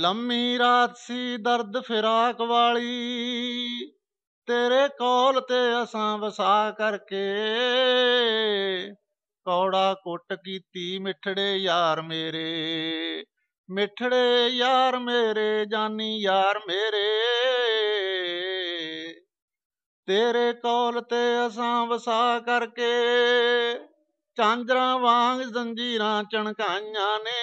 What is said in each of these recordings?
ਲੰਮੀ ਰਾਤ ਸੀ ਦਰਦ ਫਿਰਾਕ ਵਾਲੀ ਤੇਰੇ ਕੋਲ ਤੇ ਅਸਾਂ ਵਸਾ ਕਰਕੇ ਕੌੜਾ ਕੁੱਟ ਕੀਤੀ ਮਿੱਠੜੇ ਯਾਰ ਮੇਰੇ ਮਿੱਠੜੇ ਯਾਰ ਮੇਰੇ ਜਾਨੀ ਯਾਰ ਮੇਰੇ ਤੇਰੇ ਕੋਲ ਤੇ ਅਸਾਂ ਵਸਾ ਕਰਕੇ ਚਾਂਦਰਾ ਵਾਂਗ ਜ਼ੰਜੀਰਾਂ ਚਣਕਾਈਆਂ ਨੇ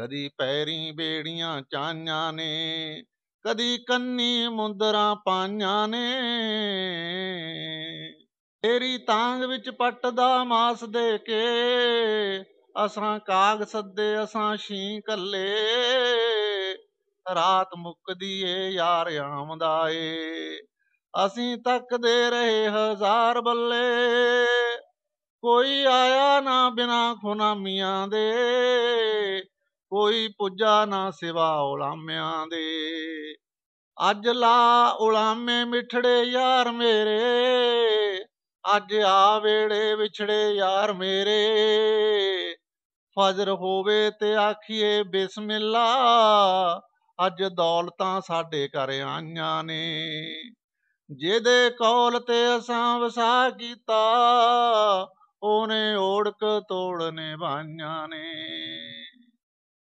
ਕਦੀ ਪੈਰੀ ਬੇੜੀਆਂ ਚਾਈਆਂ ਨੇ ਕਦੀ ਕੰਨੀ ਮੁੰਦਰਾ ਪਾਈਆਂ ਨੇ ਤੇਰੀ ਤਾਂਗ ਵਿੱਚ ਪੱਟ ਦਾ ਮਾਸ ਦੇ ਕੇ ਅਸਾਂ ਕਾਗ ਸੱਦੇ ਅਸਾਂ ਸ਼ੀ ਕੱਲੇ ਰਾਤ ਮੁੱਕਦੀ ਏ ਯਾਰ ਆਮਦਾ ਏ ਅਸੀਂ ਤੱਕਦੇ ਰਹੇ ਹਜ਼ਾਰ ਬੱਲੇ ਕੋਈ ਆਇਆ ਨਾ ਬਿਨਾ ਖੁਨਾਮੀਆਂ ਦੇ ਕੋਈ ਪੁੱਜਾ ਨਾ ਸਿਵਾ ਉਲਾਮਿਆਂ ਦੇ ਅੱਜ ਲਾ ਉਲਾਮੇ ਮਿਠੜੇ ਯਾਰ ਮੇਰੇ ਅੱਜ ਆ ਵੇੜੇ ਵਿਛੜੇ ਯਾਰ ਮੇਰੇ ਫਜਰ ਹੋਵੇ ਤੇ ਆਖੀਏ ਬਿਸਮਿਲ੍ਲਾ ਅੱਜ ਦੌਲਤਾਂ ਸਾਡੇ ਘਰ ਆਈਆਂ ਨੇ ਜਿਹਦੇ ਕੌਲ ਤੇ ਅਸਾਂ ਵਸਾ ਕੀਤਾ ਉਹਨੇ ਓੜਕ ਤੋੜਨੇ ਬਾਈਆਂ ਨੇ